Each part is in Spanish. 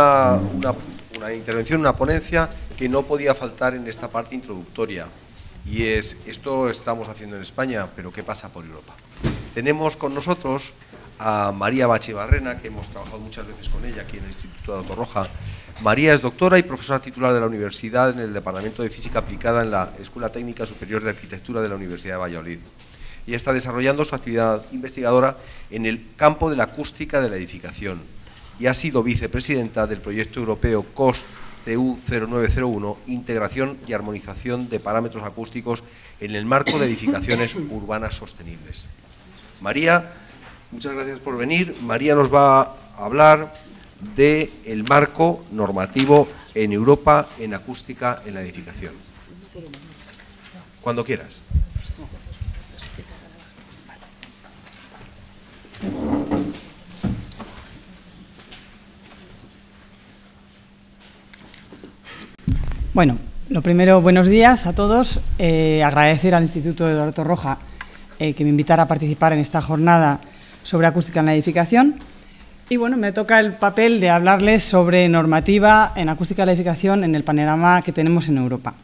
Una, intervención, una ponencia que no podía faltar en esta parte introductoria. Y es, esto estamos haciendo en España, pero ¿qué pasa por Europa? Tenemos con nosotros a María Barrena que hemos trabajado muchas veces con ella aquí en el Instituto de Autorroja. María es doctora y profesora titular de la universidad en el Departamento de Física Aplicada en la Escuela Técnica Superior de Arquitectura de la Universidad de Valladolid. Y está desarrollando su actividad investigadora en el campo de la acústica de la edificación y ha sido vicepresidenta del proyecto europeo COS TU0901, Integración y Armonización de Parámetros Acústicos en el marco de edificaciones urbanas sostenibles. María, muchas gracias por venir. María nos va a hablar del marco normativo en Europa en acústica en la edificación. Cuando quieras. Bueno, lo primero, buenos días a todos. Eh, agradecer al Instituto de Doroto Roja eh, que me invitara a participar en esta jornada sobre acústica en la edificación. Y bueno, me toca el papel de hablarles sobre normativa en acústica de la edificación en el panorama que tenemos en Europa.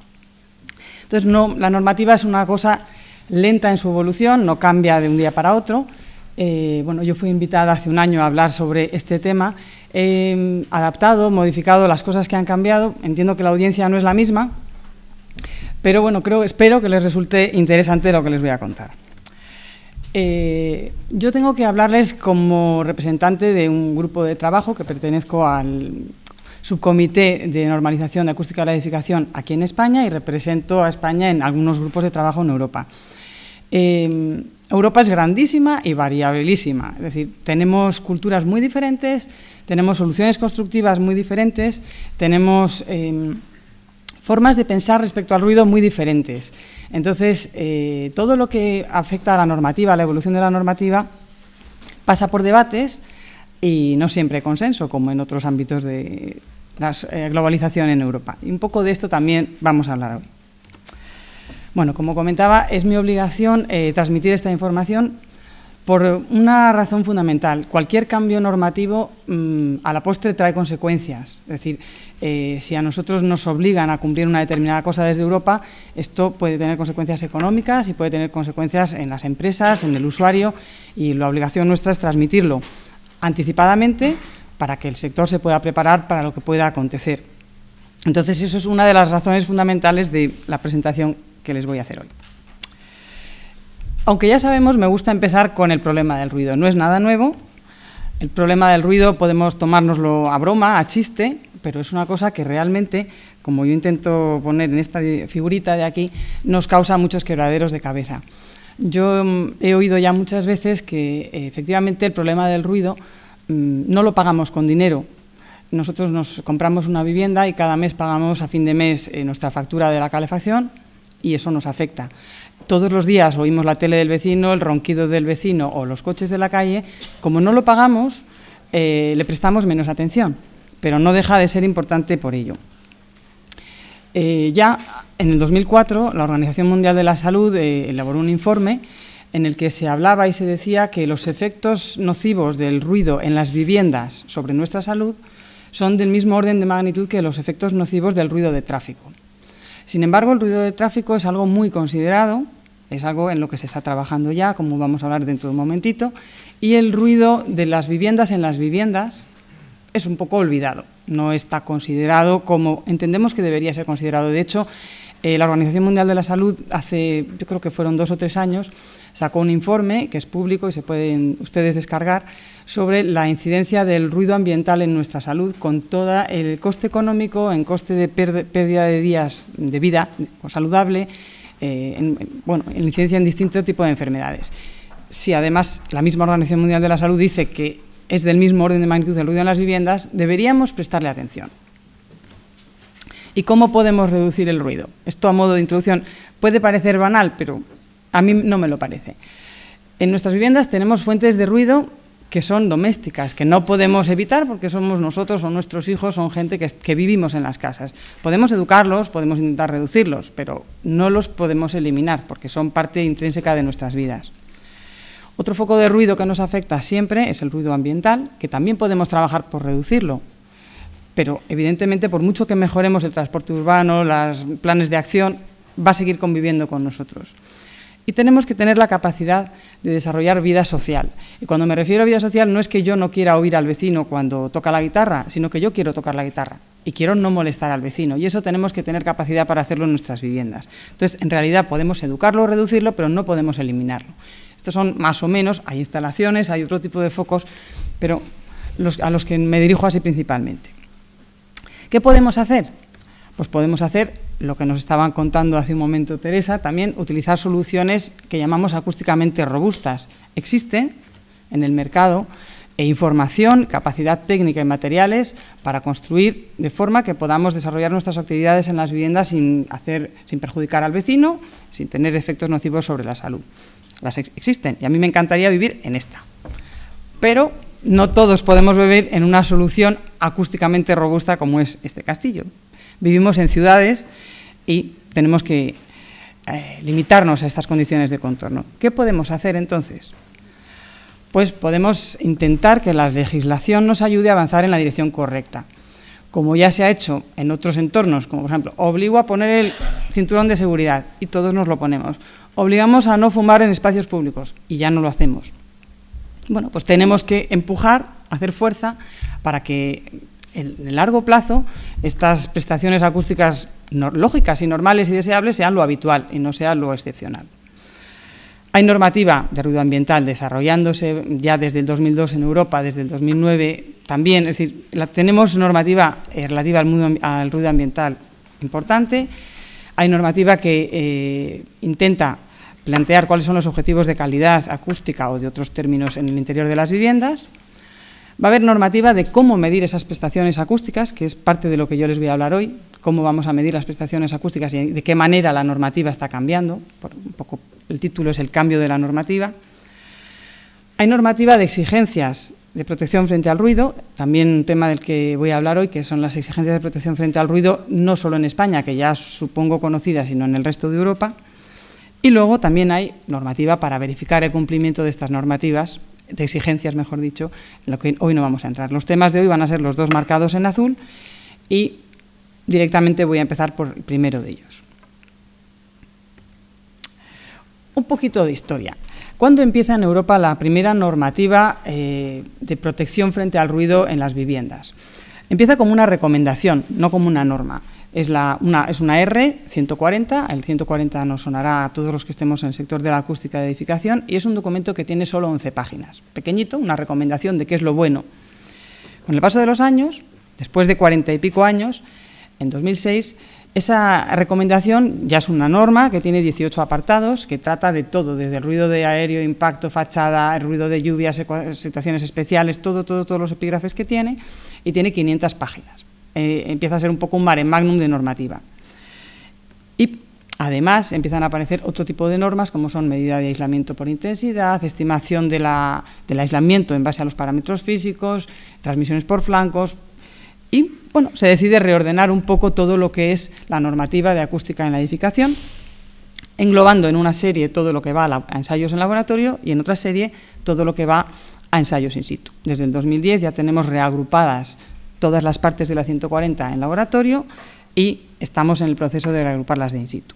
Entonces, la normativa es una cosa lenta en su evolución, no cambia de un día para otro, eh, bueno, yo fui invitada hace un año a hablar sobre este tema. He em, adaptado, modificado las cosas que han cambiado. Entiendo que la audiencia no es la misma, pero bueno, creo, espero que les resulte interesante lo que les voy a contar. Eh, yo tengo que hablarles como representante de un grupo de trabajo que pertenezco al subcomité de normalización de acústica de la edificación aquí en España y represento a España en algunos grupos de trabajo en Europa. Em, Europa es grandísima y variabilísima, es decir, tenemos culturas muy diferentes, tenemos soluciones constructivas muy diferentes, tenemos em, formas de pensar respecto al ruido muy diferentes. Entonces, eh, todo lo que afecta a la normativa, a la evolución de la normativa, pasa por debates y no siempre consenso, como en otros ámbitos de la eh, globalización en Europa. Y un poco de esto también vamos a hablar hoy. Bueno, como comentaba, es mi obligación eh, transmitir esta información por una razón fundamental. Cualquier cambio normativo mm, a la postre trae consecuencias. Es decir, eh, si a nosotros nos obligan a cumplir una determinada cosa desde Europa, esto puede tener consecuencias económicas y puede tener consecuencias en las empresas, en el usuario, y la obligación nuestra es transmitirlo anticipadamente para que el sector se pueda preparar para lo que pueda acontecer. Entonces, eso es una de las razones fundamentales de la presentación que les voy a hacer hoy. Aunque ya sabemos, me gusta empezar con el problema del ruido. No es nada nuevo. El problema del ruido podemos tomárnoslo a broma, a chiste, pero es una cosa que realmente, como yo intento poner en esta figurita de aquí, nos causa muchos quebraderos de cabeza. Yo mm, he oído ya muchas veces que efectivamente el problema del ruido mm, no lo pagamos con dinero. Nosotros nos compramos una vivienda y cada mes pagamos a fin de mes eh, nuestra factura de la calefacción, y eso nos afecta. Todos los días oímos la tele del vecino, el ronquido del vecino o los coches de la calle. Como no lo pagamos, eh, le prestamos menos atención, pero no deja de ser importante por ello. Eh, ya en el 2004, la Organización Mundial de la Salud eh, elaboró un informe en el que se hablaba y se decía que los efectos nocivos del ruido en las viviendas sobre nuestra salud son del mismo orden de magnitud que los efectos nocivos del ruido de tráfico. Sin embargo, el ruido de tráfico es algo muy considerado, es algo en lo que se está trabajando ya, como vamos a hablar dentro de un momentito, y el ruido de las viviendas en las viviendas es un poco olvidado, no está considerado como entendemos que debería ser considerado. De hecho, eh, la Organización Mundial de la Salud hace, yo creo que fueron dos o tres años, sacó un informe que es público y se pueden ustedes descargar sobre la incidencia del ruido ambiental en nuestra salud con todo el coste económico, en coste de pérdida de días de vida o saludable, eh, en, bueno, en incidencia en distinto tipo de enfermedades. Si además la misma Organización Mundial de la Salud dice que es del mismo orden de magnitud del ruido en las viviendas, deberíamos prestarle atención. ¿Y cómo podemos reducir el ruido? Esto a modo de introducción puede parecer banal, pero a mí no me lo parece. En nuestras viviendas tenemos fuentes de ruido que son domésticas, que no podemos evitar porque somos nosotros o nuestros hijos, son gente que, que, vivimos en las casas. Podemos educarlos, podemos intentar reducirlos, pero no los podemos eliminar porque son parte intrínseca de nuestras vidas. Otro foco de ruido que nos afecta siempre es el ruido ambiental, que también podemos trabajar por reducirlo. Pero evidentemente, por mucho que mejoremos el transporte urbano, los planes de acción, va a seguir conviviendo con nosotros y tenemos que tener la capacidad de desarrollar vida social. Y cuando me refiero a vida social no es que yo no quiera oír al vecino cuando toca la guitarra, sino que yo quiero tocar la guitarra y quiero no molestar al vecino. Y eso tenemos que tener capacidad para hacerlo en nuestras viviendas. Entonces, en realidad podemos educarlo o reducirlo, pero no podemos eliminarlo. Estos son más o menos, hay instalaciones, hay otro tipo de focos, pero a los que me dirijo así principalmente. ¿Qué podemos hacer? Pues podemos hacer lo que nos estaban contando hace un momento Teresa, también utilizar soluciones que llamamos acústicamente robustas. Existen en el mercado e información, capacidad técnica y materiales para construir de forma que podamos desarrollar nuestras actividades en las viviendas sin, hacer, sin perjudicar al vecino, sin tener efectos nocivos sobre la salud. Las existen y a mí me encantaría vivir en esta. Pero no todos podemos vivir en una solución acústicamente robusta como es este castillo. Vivimos en ciudades y tenemos que eh, limitarnos a estas condiciones de contorno. ¿Qué podemos hacer entonces? Pues podemos intentar que la legislación nos ayude a avanzar en la dirección correcta. Como ya se ha hecho en otros entornos, como por ejemplo, obligo a poner el cinturón de seguridad y todos nos lo ponemos. Obligamos a no fumar en espacios públicos y ya no lo hacemos. Bueno, pues tenemos que empujar, hacer fuerza para que en el largo plazo estas prestaciones acústicas lógicas y normales y deseables sean lo habitual y no sean lo excepcional. Hay normativa de ruido ambiental desarrollándose ya desde el 2002 en Europa, desde el 2009 también, es decir, tenemos normativa eh, relativa al, ruido ambiental importante, hay normativa que eh, intenta plantear cuáles son los objetivos de calidad acústica o de otros términos en el interior de las viviendas, Va a haber normativa de cómo medir esas prestaciones acústicas, que es parte de lo que yo les voy a hablar hoy, cómo vamos a medir las prestaciones acústicas y de qué manera la normativa está cambiando. un poco el título es el cambio de la normativa. Hay normativa de exigencias de protección frente al ruido, también un tema del que voy a hablar hoy, que son las exigencias de protección frente al ruido, no solo en España, que ya supongo conocida, sino en el resto de Europa. Y luego también hay normativa para verificar el cumplimiento de estas normativas de exigencias, mejor dicho, en lo que hoy no vamos a entrar. Los temas de hoy van a ser los dos marcados en azul y directamente voy a empezar por el primero de ellos. Un poquito de historia. ¿Cuándo empieza en Europa la primera normativa eh, de protección frente al ruido en las viviendas? Empieza como una recomendación, no como una norma es, una, R 140, el 140 nos sonará a todos los que estemos en el sector de la acústica de edificación, y es un documento que tiene solo 11 páginas, pequeñito, una recomendación de qué es lo bueno. Con el paso de los años, después de 40 y pico años, en 2006, esa recomendación ya es una norma que tiene 18 apartados, que trata de todo, desde el ruido de aéreo, impacto, fachada, el ruido de lluvias, situaciones especiales, todo, todo, todos los epígrafes que tiene, y tiene 500 páginas. Eh, empieza a ser un poco un mare magnum de normativa. Y además empiezan a aparecer otro tipo de normas como son medida de aislamiento por intensidad, estimación del aislamiento en base a los parámetros físicos, transmisiones por flancos y bueno, se decide reordenar un poco todo lo que es la normativa de acústica en la edificación englobando en una serie todo lo que va a, ensayos en laboratorio y en otra serie todo lo que va a ensayos in situ. Desde el 2010 ya tenemos reagrupadas todas las partes de la 140 en laboratorio y estamos en el proceso de agruparlas de in situ.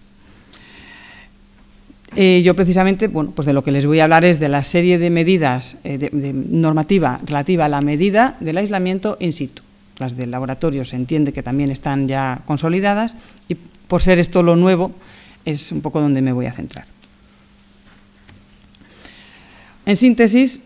Eh, yo precisamente, bueno, pues de lo que les voy a hablar es de la serie de medidas eh, normativa relativa a la medida del aislamiento in situ. Las del laboratorio se entiende que también están ya consolidadas y por ser esto lo nuevo es un poco donde me voy a centrar. En síntesis,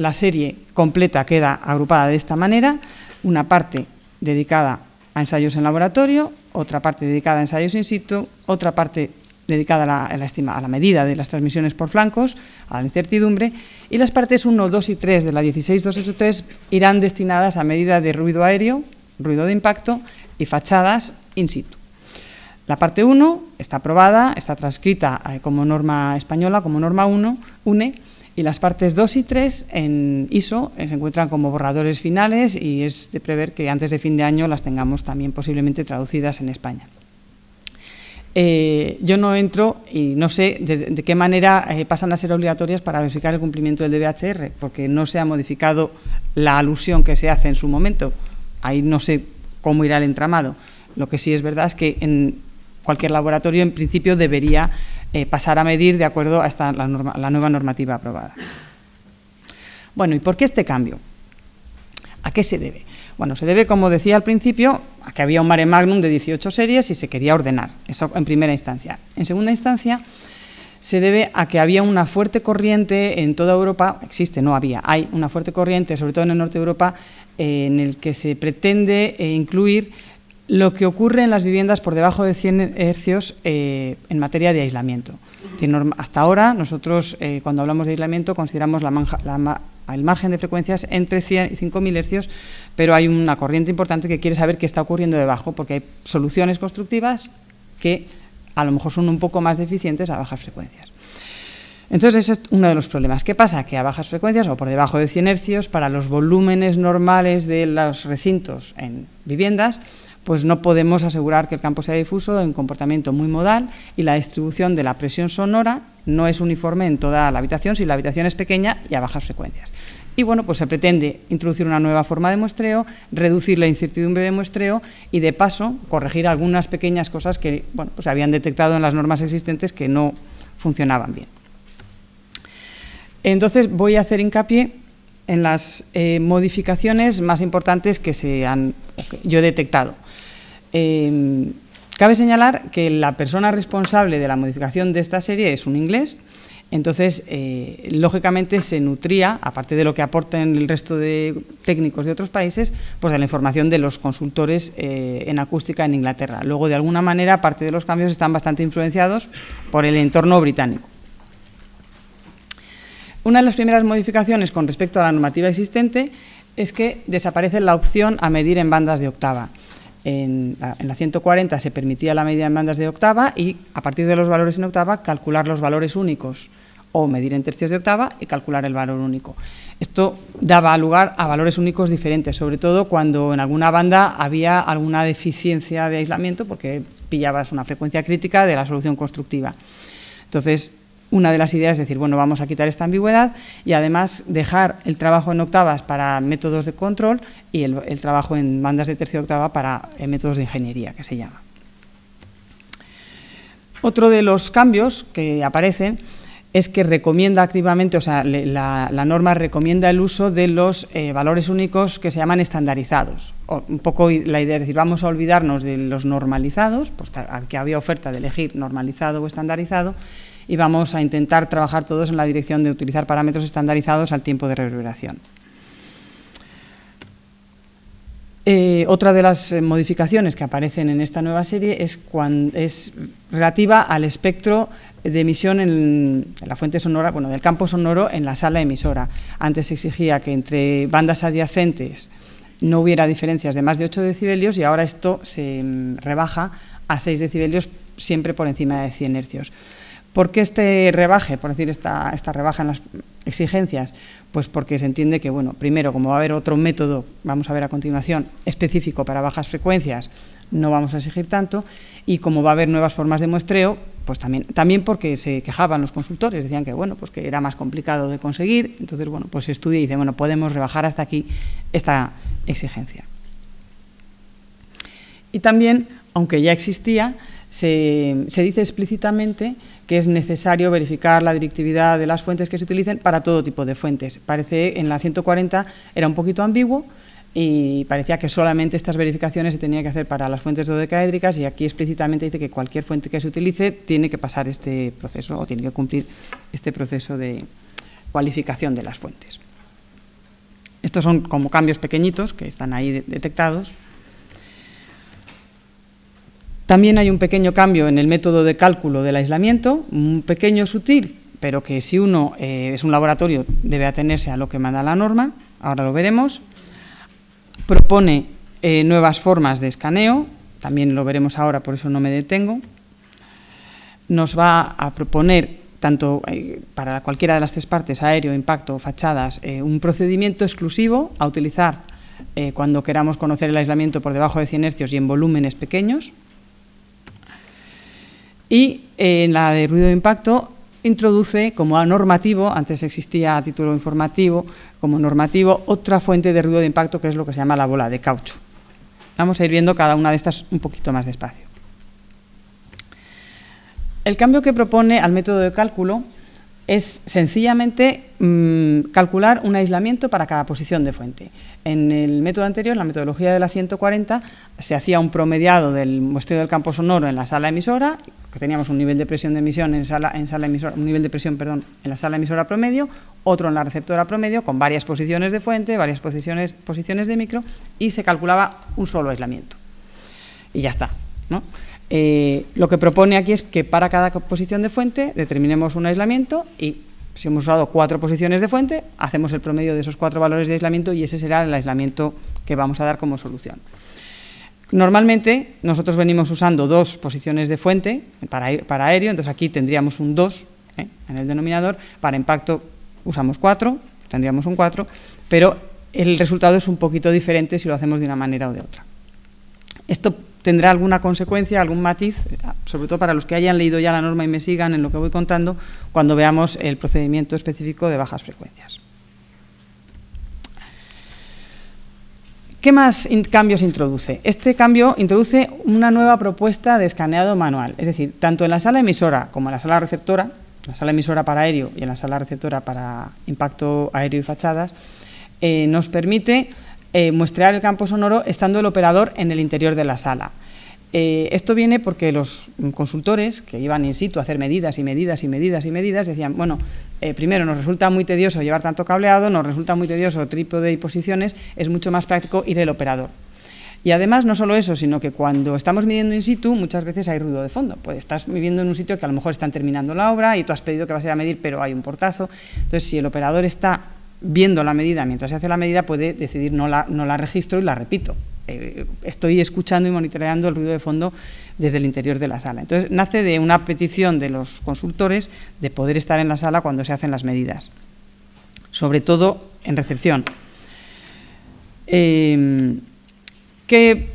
la serie completa queda agrupada de esta manera, una parte dedicada a ensayos en laboratorio, otra parte dedicada a ensayos in situ, otra parte dedicada a la, medida de las transmisiones por flancos, a la incertidumbre, y las partes 1, 2 y 3 de la 16283 irán destinadas a medida de ruido aéreo, ruido de impacto y fachadas in situ. La parte 1 está aprobada, está transcrita eh, como norma española, como norma 1, UNE, y las partes 2 y 3 en ISO eh, se encuentran como borradores finales y es de prever que antes de fin de año las tengamos también posiblemente traducidas en España. Eh, yo no entro y no sé de, qué manera eh, pasan a ser obligatorias para verificar el cumplimiento del DBHR, porque no se ha modificado la alusión que se hace en su momento. Ahí no sé cómo irá el entramado. Lo que sí es verdad es que en cualquier laboratorio, en principio, debería eh, pasar a medir de acuerdo a esta, la, nueva normativa aprobada. Bueno, ¿y por qué este cambio? ¿A qué se debe? Bueno, se debe, como decía al principio, a que había un mare magnum de 18 series y se quería ordenar, eso en primera instancia. En segunda instancia, se debe a que había una fuerte corriente en toda Europa, existe, no había, hay una fuerte corriente, sobre todo en el norte de Europa, eh, en el que se pretende eh, incluir lo que ocurre en las viviendas por debajo de 100 hercios eh, en materia de aislamiento. Hasta ahora, nosotros eh, cuando hablamos de aislamiento consideramos el margen de frecuencias entre 100 y 5.000 hercios, pero hay una corriente importante que quiere saber qué está ocurriendo debajo, porque hay soluciones constructivas que a lo mejor son un poco más deficientes a bajas frecuencias. Entonces, ese es uno de los problemas. ¿Qué pasa? Que a bajas frecuencias o por debajo de 100 hercios, para los volúmenes normales de los recintos en viviendas, pues no podemos asegurar que el campo sea difuso en comportamiento muy modal y la distribución de la presión sonora no es uniforme en toda la habitación si la habitación es pequeña y a bajas frecuencias. Y bueno, pues se pretende introducir una nueva forma de muestreo, reducir la incertidumbre de muestreo y de paso corregir algunas pequeñas cosas que pues se habían detectado en las normas existentes que no funcionaban bien. Entonces voy a hacer hincapié en las eh, modificaciones más importantes que se han que yo he detectado. Em, cabe señalar que la persona responsable de la modificación de esta serie es un inglés, entonces, eh, lógicamente se nutría, aparte de lo que aportan el resto de técnicos de otros países, pues de la información de los consultores eh, en acústica en Inglaterra. Luego, de alguna manera, parte de los cambios están bastante influenciados por el entorno británico. Una de las primeras modificaciones con respecto a la normativa existente es que desaparece la opción a medir en bandas de octava en, la 140 se permitía la media en bandas de octava y a partir de los valores en octava calcular los valores únicos o medir en tercios de octava y calcular el valor único. Esto daba lugar a valores únicos diferentes, sobre todo cuando en alguna banda había alguna deficiencia de aislamiento porque pillabas una frecuencia crítica de la solución constructiva. Entonces, una de las ideas es decir, bueno, vamos a quitar esta ambigüedad y además dejar el trabajo en octavas para métodos de control y el, trabajo en bandas de tercio octava para eh, métodos de ingeniería, que se llama. Otro de los cambios que aparecen es que recomienda activamente, o sea, la, norma recomienda el uso de los eh, valores únicos que se llaman estandarizados. un poco la idea es decir, vamos a olvidarnos de los normalizados, pues que había oferta de elegir normalizado o estandarizado, y vamos a intentar trabajar todos en la dirección de utilizar parámetros estandarizados al tiempo de reverberación. Eh, otra de las eh, modificaciones que aparecen en esta nueva serie es, cuando, es relativa al espectro de emisión en la fuente sonora, bueno, del campo sonoro en la sala emisora. Antes se exigía que entre bandas adyacentes no hubiera diferencias de más de 8 decibelios y ahora esto se mm, rebaja a 6 decibelios siempre por encima de 100 hercios. ¿Por qué este rebaje, por decir, esta, esta rebaja en las exigencias? Pues porque se entiende que, bueno, primero, como va a haber otro método, vamos a ver a continuación, específico para bajas frecuencias, no vamos a exigir tanto, y como va a haber nuevas formas de muestreo, pues también, también porque se quejaban los consultores, decían que, bueno, pues que era más complicado de conseguir, entonces, bueno, pues se estudia y dice, bueno, podemos rebajar hasta aquí esta exigencia. Y también, aunque ya existía, se, dice explícitamente que es necesario verificar la directividad de las fuentes que se utilicen para todo tipo de fuentes. Parece en la 140 era un poquito ambiguo y parecía que solamente estas verificaciones se tenían que hacer para las fuentes dodecaédricas y aquí explícitamente dice que cualquier fuente que se utilice tiene que pasar este proceso o tiene que cumplir este proceso de cualificación de las fuentes. Estos son como cambios pequeñitos que están ahí detectados. También hay un pequeño cambio en el método de cálculo del aislamiento, un pequeño sutil, pero que si uno eh, es un laboratorio debe atenerse a lo que manda la norma, ahora lo veremos. Propone eh, nuevas formas de escaneo, también lo veremos ahora, por eso no me detengo. Nos va a proponer, tanto eh, para cualquiera de las tres partes, aéreo, impacto, fachadas, un procedimiento exclusivo a utilizar cuando queramos conocer el aislamiento por debajo de 100 y en volúmenes pequeños y eh, en la de ruido de impacto introduce como normativo, antes existía a título informativo, como normativo, otra fuente de ruido de impacto que es lo que se llama la bola de caucho. Vamos a ir viendo cada una de estas un poquito más despacio. El cambio que propone al método de cálculo es sencillamente mm, calcular un aislamiento para cada posición de fuente. En el método anterior, la metodología de la 140, se hacía un promediado del muestreo del campo sonoro en la sala emisora, que teníamos un nivel de presión de emisión en sala, en sala emisora, un nivel de presión, perdón, en la sala emisora promedio, otro en la receptora promedio, con varias posiciones de fuente, varias posiciones, posiciones de micro, y se calculaba un solo aislamiento. Y ya está. ¿no? Eh, lo que propone aquí es que para cada posición de fuente determinemos un aislamiento y si hemos usado cuatro posiciones de fuente, hacemos el promedio de esos cuatro valores de aislamiento y ese será el aislamiento que vamos a dar como solución. Normalmente nosotros venimos usando dos posiciones de fuente para, para aéreo, entonces aquí tendríamos un 2 ¿eh? en el denominador, para impacto usamos 4, tendríamos un 4, pero el resultado es un poquito diferente si lo hacemos de una manera o de otra. Esto tendrá alguna consecuencia, algún matiz, sobre todo para los que hayan leído ya la norma y me sigan en lo que voy contando, cuando veamos el procedimiento específico de bajas frecuencias. ¿Qué más cambios introduce? Este cambio introduce una nueva propuesta de escaneado manual, es decir, tanto en la sala emisora como en la sala receptora, la sala emisora para aéreo y en la sala receptora para impacto aéreo y fachadas, eh, nos permite eh, muestrear el campo sonoro estando el operador en el interior de la sala. Eh, esto viene porque los consultores que iban in situ a hacer medidas y medidas y medidas y medidas decían, bueno, eh, primero nos resulta muy tedioso llevar tanto cableado, nos resulta muy tedioso trípode y posiciones, es mucho más práctico ir el operador. Y además no solo eso, sino que cuando estamos midiendo in situ muchas veces hay ruido de fondo. Pues estás viviendo en un sitio que a lo mejor están terminando la obra y tú has pedido que vas a ir a medir, pero hay un portazo. Entonces, si el operador está viendo la medida, mientras se hace la medida, puede decidir no la, no la registro y la repito. Eh, estoy escuchando y monitoreando el ruido de fondo desde el interior de la sala. Entonces, nace de una petición de los consultores de poder estar en la sala cuando se hacen las medidas, sobre todo en recepción. Em, ¿Qué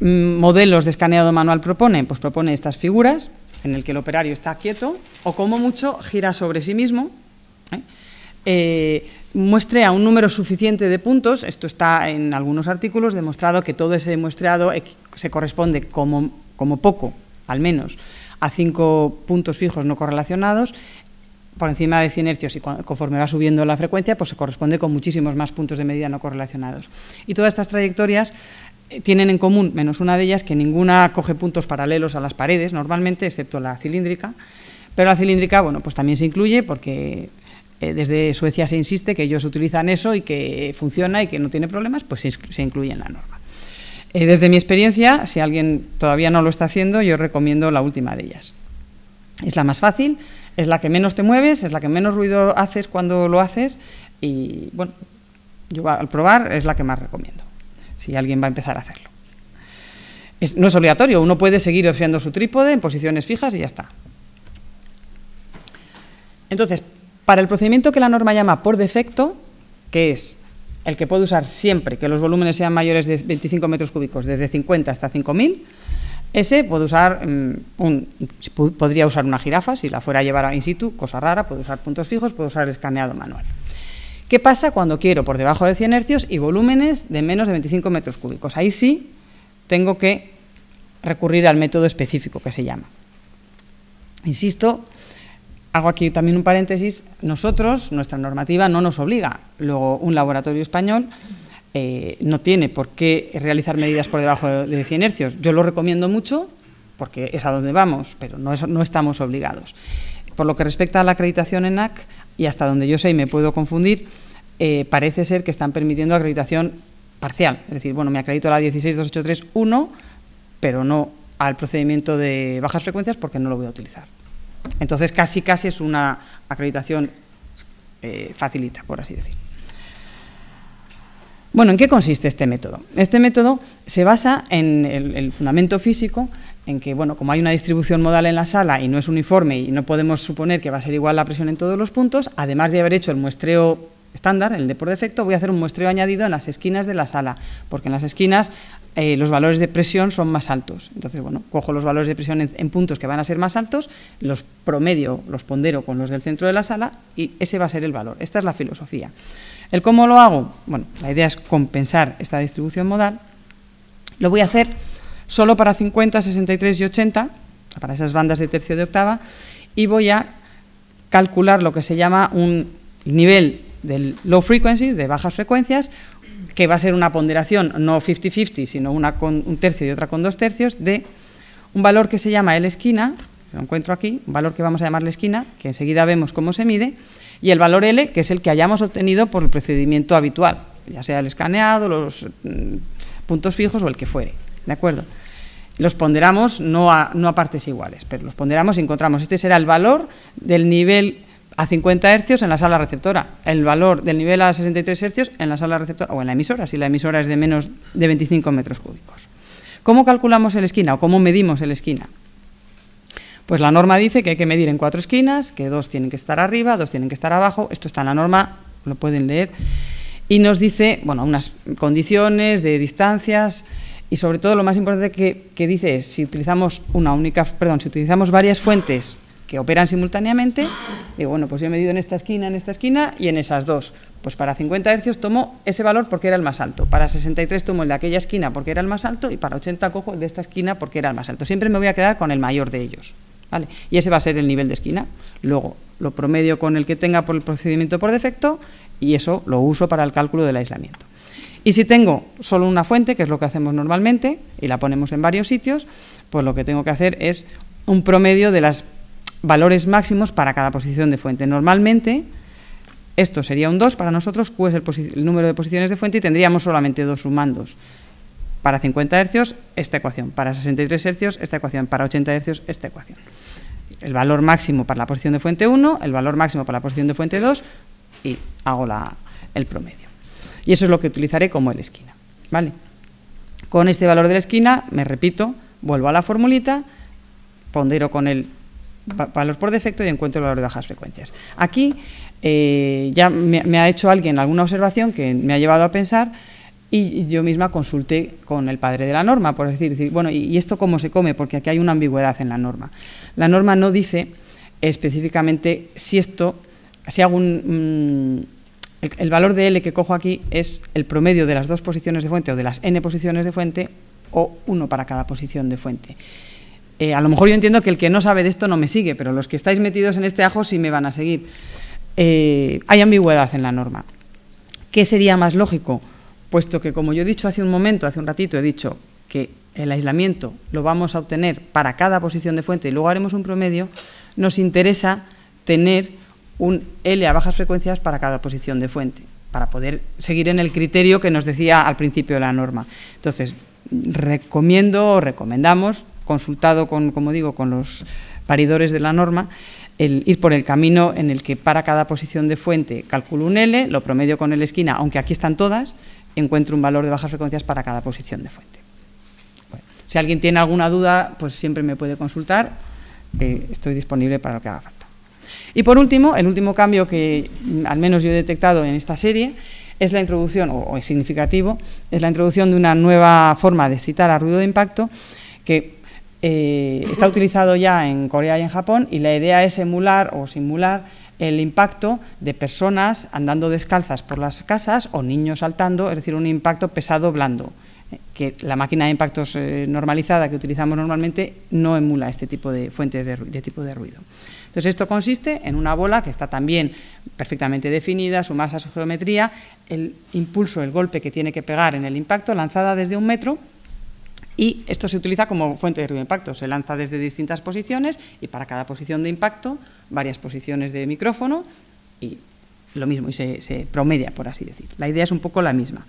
mm, modelos de escaneado manual propone? Pues propone estas figuras en el que el operario está quieto o como mucho gira sobre sí mismo. ¿eh? Eh, muestre a un número suficiente de puntos, esto está en algunos artículos demostrado que todo ese muestreado se corresponde como, como poco, al menos, a cinco puntos fijos no correlacionados, por encima de 100 hercios y conforme va subiendo la frecuencia, pues se corresponde con muchísimos más puntos de medida no correlacionados. Y todas estas trayectorias eh, tienen en común, menos una de ellas, que ninguna coge puntos paralelos a las paredes normalmente, excepto la cilíndrica, pero la cilíndrica, bueno, pues también se incluye porque eh, desde Suecia se insiste que ellos utilizan eso y que funciona y que no tiene problemas, pues se, incluye en la norma. Eh, desde mi experiencia, si alguien todavía no lo está haciendo, yo recomiendo la última de ellas. Es la más fácil, es la que menos te mueves, es la que menos ruido haces cuando lo haces y bueno, yo al probar es la que más recomiendo, si alguien va a empezar a hacerlo. no es obligatorio, uno puede seguir usando su trípode en posiciones fijas y ya está. Entonces, para el procedimiento que la norma llama por defecto, que es el que puedo usar siempre que los volúmenes sean mayores de 25 metros cúbicos, desde 50 hasta 5000, ese usar mm, podría usar una jirafa si la fuera a llevar in situ, cosa rara, puede usar puntos fijos, puede usar escaneado manual. ¿Qué pasa cuando quiero por debajo de 100 hercios y volúmenes de menos de 25 metros cúbicos? Ahí sí tengo que recurrir al método específico que se llama. Insisto, Hago aquí también un paréntesis. Nosotros, nuestra normativa no nos obliga. Luego, un laboratorio español eh, no tiene por qué realizar medidas por debajo de 100 hercios. Yo lo recomiendo mucho porque es a donde vamos, pero no, no estamos obligados. Por lo que respecta a la acreditación en AC, y hasta donde yo sé y me puedo confundir, eh, parece ser que están permitiendo acreditación parcial. Es decir, bueno, me acredito a la 16283.1, pero no al procedimiento de bajas frecuencias porque no lo voy a utilizar. Entonces, casi, casi es una acreditación eh, facilita, por así decir. Bueno, ¿en qué consiste este método? Este método se basa en el, el, fundamento físico, en que, bueno, como hay una distribución modal en la sala y no es uniforme y no podemos suponer que va a ser igual la presión en todos los puntos, además de haber hecho el muestreo estándar, el de por defecto, voy a hacer un muestreo añadido en las esquinas de la sala, porque en las esquinas eh, los valores de presión son más altos. Entonces, bueno, cojo los valores de presión en, puntos que van a ser más altos, los promedio, los pondero con los del centro de la sala y ese va a ser el valor. Esta es la filosofía. ¿El cómo lo hago? Bueno, la idea es compensar esta distribución modal. Lo voy a hacer solo para 50, 63 y 80, para esas bandas de tercio de octava, y voy a calcular lo que se llama un nivel del low frequencies, de bajas frecuencias, que va a ser una ponderación no 50-50, sino una con un tercio y otra con dos tercios, de un valor que se llama L esquina, lo encuentro aquí, un valor que vamos a llamar la esquina, que enseguida vemos cómo se mide, y el valor L, que es el que hayamos obtenido por el procedimiento habitual, ya sea el escaneado, los mm, puntos fijos o el que fuere. ¿De acuerdo? Los ponderamos no a, no a partes iguales, pero los ponderamos y encontramos, este será el valor del nivel a 50 hercios en la sala receptora, el valor del nivel a 63 hercios en la sala receptora o en la emisora, si la emisora es de menos de 25 metros cúbicos. ¿Cómo calculamos el esquina o cómo medimos el esquina? Pues la norma dice que hay que medir en cuatro esquinas, que dos tienen que estar arriba, dos tienen que estar abajo, esto está en la norma, lo pueden leer, y nos dice, bueno, unas condiciones de distancias y sobre todo lo más importante que, que dice es, si utilizamos una única, perdón, si utilizamos varias fuentes, que operan simultáneamente, digo, bueno, pues yo he medido en esta esquina, en esta esquina y en esas dos. Pues para 50 hercios tomo ese valor porque era el más alto, para 63 tomo el de aquella esquina porque era el más alto y para 80 cojo el de esta esquina porque era el más alto. Siempre me voy a quedar con el mayor de ellos. Y ese va a ser el nivel de esquina. Luego lo promedio con el que tenga por el procedimiento por defecto y eso lo uso para el cálculo del aislamiento. Y si tengo solo una fuente, que es lo que hacemos normalmente, y la ponemos en varios sitios, pues lo que tengo que hacer es un promedio de las valores máximos para cada posición de fuente. Normalmente, esto sería un 2 para nosotros, Q es el, número de posiciones de fuente y tendríamos solamente dos sumandos. Para 50 Hz, esta ecuación. Para 63 Hz, esta ecuación. Para 80 Hz, esta ecuación. El valor máximo para la posición de fuente 1, el valor máximo para la posición de fuente 2 y hago la, el promedio. Y eso es lo que utilizaré como el esquina. ¿vale? Con este valor de la esquina, me repito, vuelvo a la formulita, pondero con el valor por defecto y encuentro el valor de bajas frecuencias. Aquí eh, ya me, ha hecho alguien alguna observación que me ha llevado a pensar y yo misma consulté con el padre de la norma, por decir, decir bueno, ¿y, esto cómo se come? Porque aquí hay una ambigüedad en la norma. La norma no dice específicamente si esto, si hago un... Mm, el, valor de L que cojo aquí es el promedio de las dos posiciones de fuente o de las n posiciones de fuente o uno para cada posición de fuente. Eh, a lo mejor yo entiendo que el que no sabe de esto no me sigue, pero los que estáis metidos en este ajo sí me van a seguir. Eh, hay ambigüedad en la norma. ¿Qué sería más lógico? Puesto que, como yo he dicho hace un momento, hace un ratito, he dicho que el aislamiento lo vamos a obtener para cada posición de fuente y luego haremos un promedio, nos interesa tener un L a bajas frecuencias para cada posición de fuente, para poder seguir en el criterio que nos decía al principio de la norma. Entonces, recomiendo o recomendamos, consultado con, como digo, con los paridores de la norma, el ir por el camino en el que para cada posición de fuente calculo un L, lo promedio con el esquina, aunque aquí están todas, encuentro un valor de bajas frecuencias para cada posición de fuente. si alguien tiene alguna duda, pues siempre me puede consultar, estoy disponible para lo que haga falta. Y por último, el último cambio que al menos yo he detectado en esta serie es la introducción, o, es significativo, es la introducción de una nueva forma de excitar a ruido de impacto que eh, está utilizado ya en Corea y en Japón y la idea es emular o simular el impacto de personas andando descalzas por las casas o niños saltando, es decir, un impacto pesado blando, eh, que la máquina de impactos eh, normalizada que utilizamos normalmente no emula este tipo de fuentes de, de tipo de ruido. Entonces, esto consiste en una bola que está también perfectamente definida, su masa, su geometría, el impulso, el golpe que tiene que pegar en el impacto, lanzada desde un metro y esto se utiliza como fuente de ruido de impacto. Se lanza desde distintas posiciones y para cada posición de impacto, varias posiciones de micrófono y lo mismo, y se, promedia, por así decir. La idea es un poco la misma.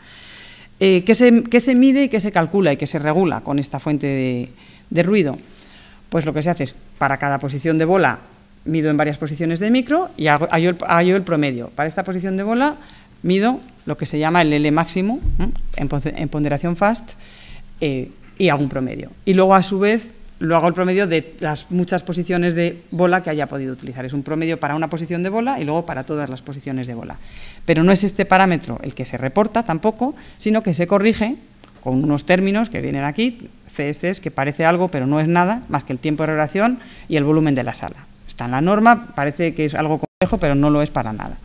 Eh, ¿qué, se, mide y qué se calcula y qué se regula con esta fuente de, ruido? Pues lo que se hace es, para cada posición de bola, mido en varias posiciones de micro y hago, el, promedio. Para esta posición de bola mido lo que se llama el L máximo en, ponderación fast, eh, y hago un promedio. Y luego, a su vez, lo hago el promedio de las muchas posiciones de bola que haya podido utilizar. Es un promedio para una posición de bola y luego para todas las posiciones de bola. Pero no es este parámetro el que se reporta tampoco, sino que se corrige con unos términos que vienen aquí, CSTs, que parece algo, pero no es nada, más que el tiempo de relación y el volumen de la sala. Está en la norma, parece que es algo complejo, pero no lo es para nada.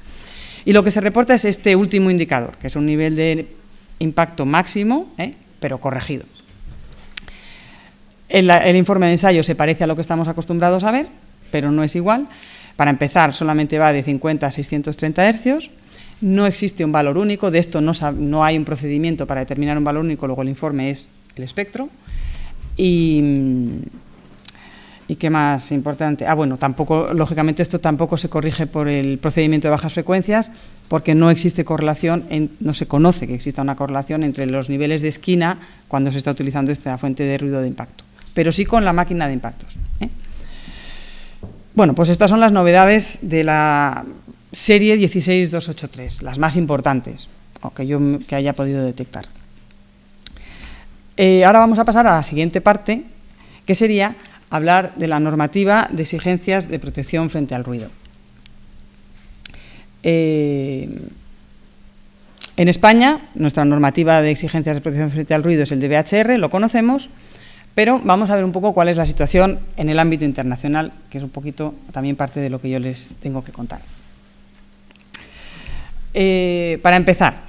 Y lo que se reporta es este último indicador, que es un nivel de impacto máximo, ¿eh? pero corregido. El, informe de ensayo se parece a lo que estamos acostumbrados a ver, pero no es igual. Para empezar, solamente va de 50 a 630 hercios. No existe un valor único, de esto no, hay un procedimiento para determinar un valor único, luego el informe es el espectro. Y, qué más importante? Ah, bueno, tampoco, lógicamente esto tampoco se corrige por el procedimiento de bajas frecuencias, porque no existe correlación, no se conoce que exista una correlación entre los niveles de esquina cuando se está utilizando esta fuente de ruido de impacto pero sí con la máquina de impactos. ¿eh? Bueno, pues estas son las novedades de la serie 16283, las más importantes o que yo haya podido detectar. Eh, ahora vamos a pasar a la siguiente parte, que sería hablar de la normativa de exigencias de protección frente al ruido. Eh, en España, nuestra normativa de exigencias de protección frente al ruido es el DBHR, lo conocemos, pero vamos a ver un poco cuál es la situación en el ámbito internacional, que es un poquito también parte de lo que yo les tengo que contar. Eh, para empezar,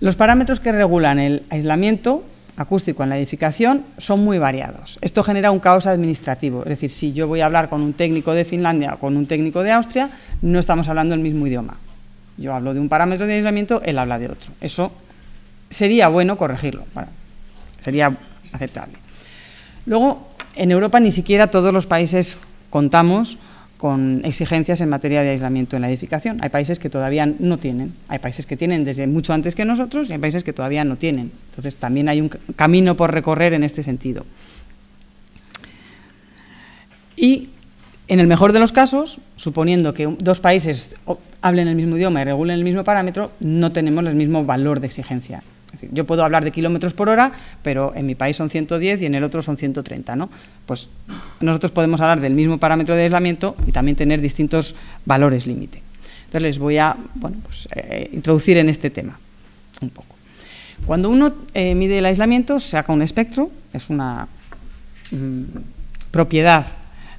los parámetros que regulan el aislamiento acústico en la edificación son muy variados. Esto genera un caos administrativo, es decir, si yo voy a hablar con un técnico de Finlandia o con un técnico de Austria, no estamos hablando el mismo idioma. Yo hablo de un parámetro de aislamiento, él habla de otro. Eso sería bueno corregirlo, sería aceptable. Luego, en Europa ni siquiera todos los países contamos con exigencias en materia de aislamiento en la edificación. Hay países que todavía no tienen, hay países que tienen desde mucho antes que nosotros y hay países que todavía no tienen. Entonces también hay un camino por recorrer en este sentido. Y en el mejor de los casos, suponiendo que dos países hablen el mismo idioma y regulen el mismo parámetro, no tenemos el mismo valor de exigencia yo puedo hablar de kilómetros por hora, pero en mi país son 110 y en el otro son 130, Pues nosotros podemos hablar del mismo parámetro de aislamiento y también tener distintos valores límite. Entonces les voy a pues, eh, introducir en este tema un poco. Cuando uno eh, mide el aislamiento, se saca un espectro, es una mm, propiedad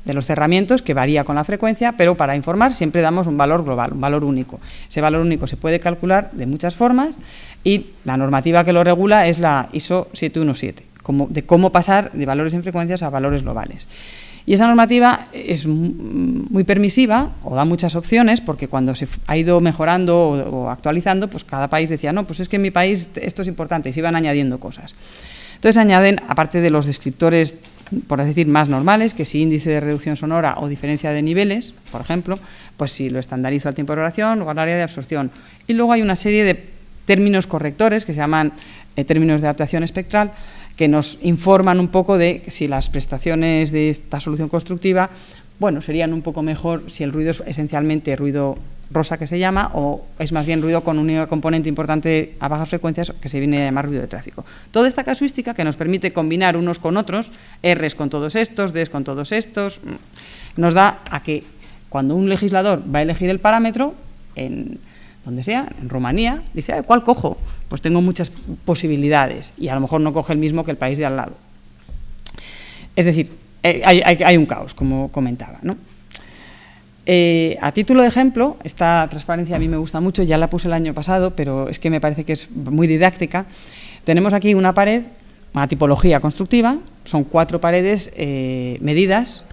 de los cerramientos que varía con la frecuencia, pero para informar siempre damos un valor global, un valor único. Ese valor único se puede calcular de muchas formas y la normativa que lo regula es la ISO 717, como, de cómo pasar de valores en frecuencias a valores globales. Y esa normativa es muy permisiva o da muchas opciones porque cuando se ha ido mejorando o, actualizando, pues cada país decía, no, pues es que en mi país esto es importante y se iban añadiendo cosas. Entonces añaden, aparte de los descriptores, por así decir, más normales, que si índice de reducción sonora o diferencia de niveles, por ejemplo, pues si lo estandarizo al tiempo de oración o al área de absorción. Y luego hay una serie de términos correctores, que se llaman eh, términos de adaptación espectral, que nos informan un poco de si las prestaciones de esta solución constructiva, bueno, serían un poco mejor si el ruido es esencialmente ruido rosa que se llama, o es más bien ruido con un componente importante a bajas frecuencias que se viene a llamar ruido de tráfico. Toda esta casuística que nos permite combinar unos con otros, Rs con todos estos, Ds con todos estos, mm, nos da a que cuando un legislador va a elegir el parámetro, en donde sea, en Rumanía, dice, ¿cuál cojo? Pues tengo muchas posibilidades y a lo mejor no coge el mismo que el país de al lado. Es decir, eh, hay, un caos, como comentaba. Eh, a título de ejemplo, esta transparencia a mí me gusta mucho, ya la puse el año pasado, pero es que me parece que es muy didáctica. Tenemos aquí una pared, una tipología constructiva, son cuatro paredes eh, medidas,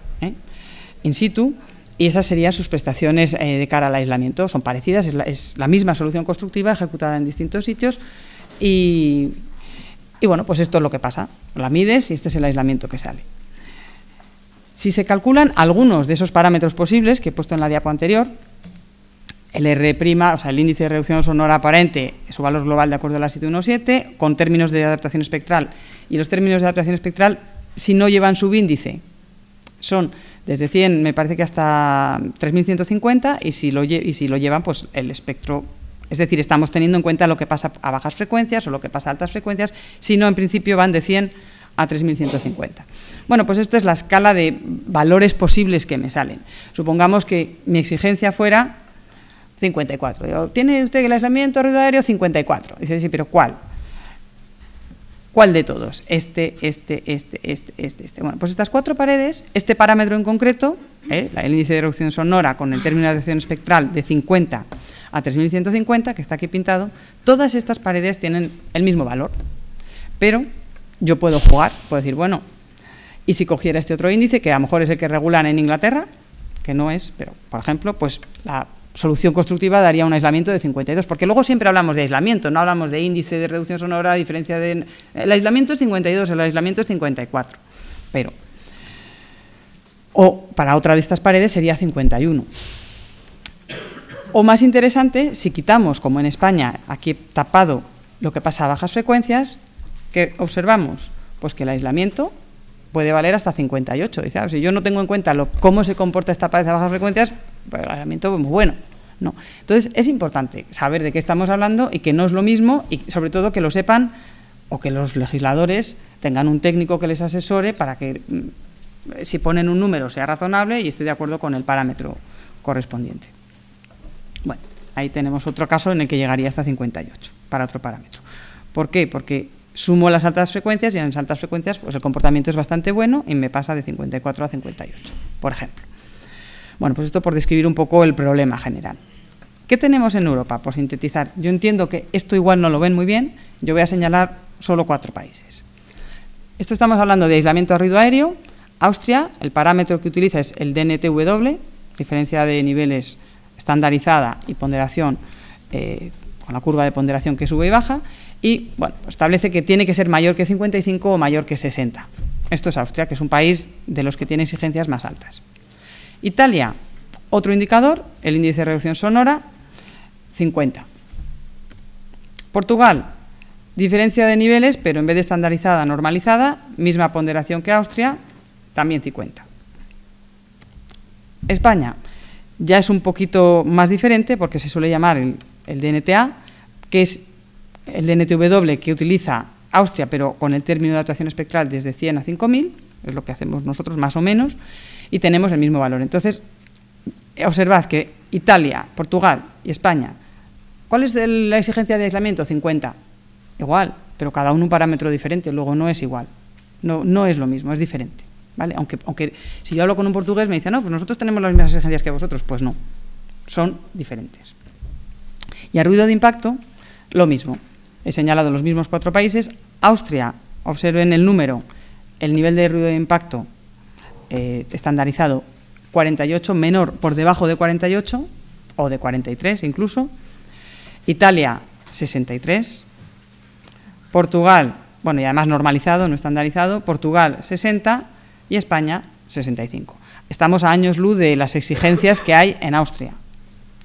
in situ, y esas serían sus prestaciones eh, de cara al aislamiento. Son parecidas, es la, misma solución constructiva ejecutada en distintos sitios y, y bueno, pues esto es lo que pasa. La mides y este es el aislamiento que sale. Si se calculan algunos de esos parámetros posibles que he puesto en la diapo anterior, el R', o sea, el índice de reducción sonora aparente, su valor global de acuerdo a la 717, con términos de adaptación espectral. Y los términos de adaptación espectral, si no llevan subíndice, son desde 100 me parece que hasta 3.150 y, si lo y si lo llevan pues el espectro es decir, estamos teniendo en cuenta lo que pasa a bajas frecuencias o lo que pasa a altas frecuencias, si no, en principio van de 100 a 3.150. Bueno, pues esta es la escala de valores posibles que me salen. Supongamos que mi exigencia fuera 54. Digo, ¿Tiene usted el aislamiento ruido aéreo 54? Dice, sí, pero ¿cuál? ¿Cuál de todos? Este, este, este, este, este, este. Bueno, pues estas cuatro paredes, este parámetro en concreto, el ¿eh? índice de erupción sonora con el término de erupción espectral de 50 a 3150, que está aquí pintado, todas estas paredes tienen el mismo valor. Pero yo puedo jugar, puedo decir, bueno, y si cogiera este otro índice, que a lo mejor es el que regulan en Inglaterra, que no es, pero por ejemplo, pues la solución constructiva daría un aislamiento de 52, porque luego siempre hablamos de aislamiento, no hablamos de índice de reducción sonora, diferencia de... El aislamiento es 52, el aislamiento es 54, pero... O para otra de estas paredes sería 51. O más interesante, si quitamos, como en España, aquí tapado lo que pasa a bajas frecuencias, que observamos? Pues que el aislamiento puede valer hasta 58. Dice, ah, si yo no tengo en cuenta cómo se comporta esta pared a bajas frecuencias, pues, muy bueno. No. Entonces, es importante saber de qué estamos hablando y que no es lo mismo y sobre todo que lo sepan o que los legisladores tengan un técnico que les asesore para que mm, si ponen un número sea razonable y esté de acuerdo con el parámetro correspondiente. Bueno, ahí tenemos otro caso en el que llegaría hasta 58 para otro parámetro. ¿Por qué? Porque sumo las altas frecuencias y en las altas frecuencias pues el comportamiento es bastante bueno y me pasa de 54 a 58, por ejemplo. Bueno, pues esto por describir un poco el problema general. ¿Qué tenemos en Europa? Por sintetizar, yo entiendo que esto igual no lo ven muy bien, yo voy a señalar solo cuatro países. Esto estamos hablando de aislamiento a ruido aéreo. Austria, el parámetro que utiliza es el DNTW, diferencia de niveles estandarizada y ponderación eh, con la curva de ponderación que sube y baja, y bueno, pues establece que tiene que ser mayor que 55 o mayor que 60. Esto es Austria, que es un país de los que tiene exigencias más altas. Italia, otro indicador, el índice de reducción sonora, 50. Portugal, diferencia de niveles, pero en vez de estandarizada, normalizada, misma ponderación que Austria, también 50. España, ya es un poquito más diferente porque se suele llamar el, DNTA, que es el DNTW que utiliza Austria, pero con el término de actuación espectral desde 100 a 5000, es lo que hacemos nosotros más o menos y tenemos el mismo valor. Entonces, observad que Italia, Portugal y España, ¿cuál es la exigencia de aislamiento? 50. Igual, pero cada uno un parámetro diferente, luego no es igual. No, no es lo mismo, es diferente. ¿vale? Aunque, aunque si yo hablo con un portugués me dice, no, pues nosotros tenemos las mismas exigencias que vosotros, pues no, son diferentes. Y a ruido de impacto, lo mismo. He señalado los mismos cuatro países. Austria, observen el número, el nivel de ruido de impacto eh, estandarizado 48 menor por debajo de 48 o de 43 incluso. Italia 63. Portugal, bueno, y además normalizado, no estandarizado, Portugal 60 y España 65. Estamos a años luz de las exigencias que hay en Austria.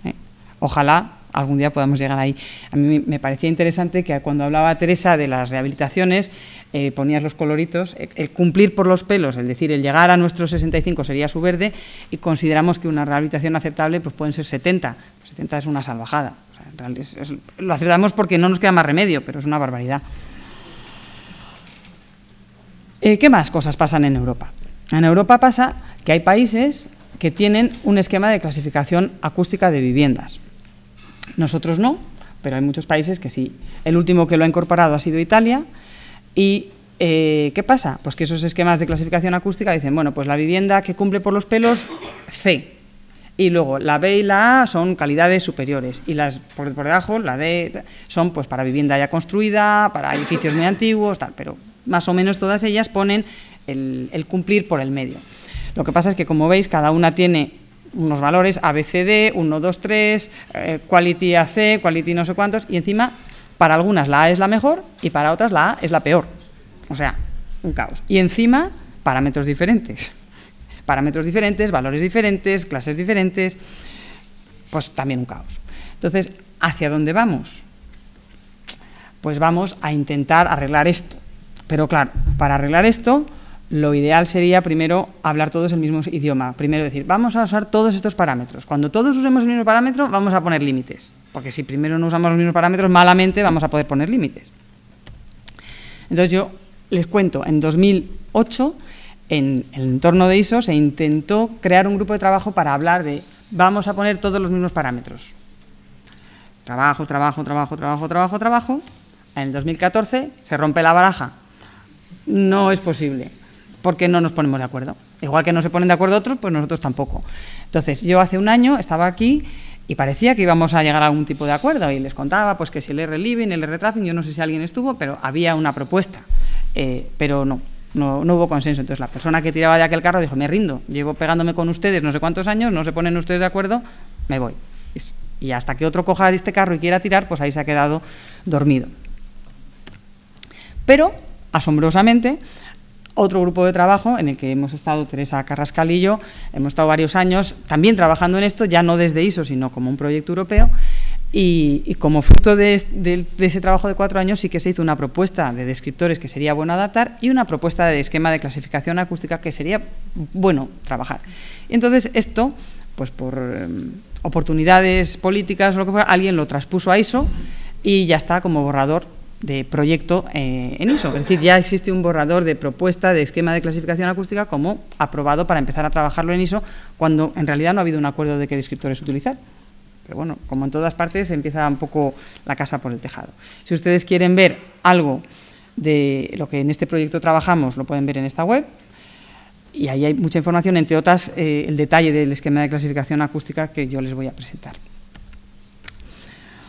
¿eh? Ojalá algún día podamos llegar ahí. A mí me parecía interesante que cuando hablaba Teresa de las rehabilitaciones, eh, ponías los coloritos, eh, el cumplir por los pelos, es decir, el llegar a nuestros 65 sería su verde, y consideramos que una rehabilitación aceptable pues pueden ser 70. 70 es una salvajada. lo aceptamos porque no nos queda más remedio, pero es una barbaridad. Eh, ¿Qué más cosas pasan en Europa? En Europa pasa que hay países que tienen un esquema de clasificación acústica de viviendas. Nosotros no, pero hay muchos países que sí. El último que lo ha incorporado ha sido Italia y eh, ¿qué pasa? Pues que esos esquemas de clasificación acústica dicen, bueno, pues la vivienda que cumple por los pelos, C. Y luego la B y la A son calidades superiores y las por, debajo, la D, son pues para vivienda ya construida, para edificios muy antiguos, tal, pero más o menos todas ellas ponen el cumplir por el medio. Lo que pasa es que, como veis, cada una tiene unos valores ABCD, 1, 2, 3, quality AC, quality no sé cuántos, y encima para algunas la A es la mejor y para otras la A es la peor. O sea, un caos. Y encima parámetros diferentes. Parámetros diferentes, valores diferentes, clases diferentes, pues también un caos. Entonces, ¿hacia dónde vamos? Pues vamos a intentar arreglar esto. Pero claro, para arreglar esto lo ideal sería primero hablar todos el mismo idioma. Primero decir, vamos a usar todos estos parámetros. Cuando todos usemos el mismo parámetro, vamos a poner límites. Porque si primero no usamos los mismos parámetros, malamente vamos a poder poner límites. Entonces yo les cuento, en 2008, en el entorno de ISO, se intentó crear un grupo de trabajo para hablar de, vamos a poner todos los mismos parámetros. Trabajo, trabajo, trabajo, trabajo, trabajo, trabajo. En el 2014 se rompe la baraja. No es posible porque no nos ponemos de acuerdo. Igual que no se ponen de acuerdo otros, pues nosotros tampoco. Entonces, yo hace un año estaba aquí y parecía que íbamos a llegar a algún tipo de acuerdo y les contaba pues que si el R-Living, el r traffing yo no sé si alguien estuvo, pero había una propuesta, eh, pero no, no, no, hubo consenso. Entonces la persona que tiraba de aquel carro dijo, me rindo, llevo pegándome con ustedes no sé cuántos años, no se ponen ustedes de acuerdo, me voy. Y hasta que otro coja este carro y quiera tirar, pues ahí se ha quedado dormido. Pero, asombrosamente, otro grupo de trabajo en el que hemos estado Teresa Carrascalillo hemos estado varios años también trabajando en esto, ya no desde ISO, sino como un proyecto europeo. Y, como fruto de, ese trabajo de cuatro años sí que se hizo una propuesta de descriptores que sería bueno adaptar y una propuesta de esquema de clasificación acústica que sería bueno trabajar. entonces esto, pues por em, oportunidades políticas o lo que fuera, alguien lo traspuso a ISO y ya está como borrador de proyecto eh, en ISO. Es decir, ya existe un borrador de propuesta de esquema de clasificación acústica como aprobado para empezar a trabajarlo en ISO, cuando en realidad no ha habido un acuerdo de qué descriptores utilizar. Pero bueno, como en todas partes, empieza un poco la casa por el tejado. Si ustedes quieren ver algo de lo que en este proyecto trabajamos, lo pueden ver en esta web. Y ahí hay mucha información, entre otras eh, el detalle del esquema de clasificación acústica que yo les voy a presentar.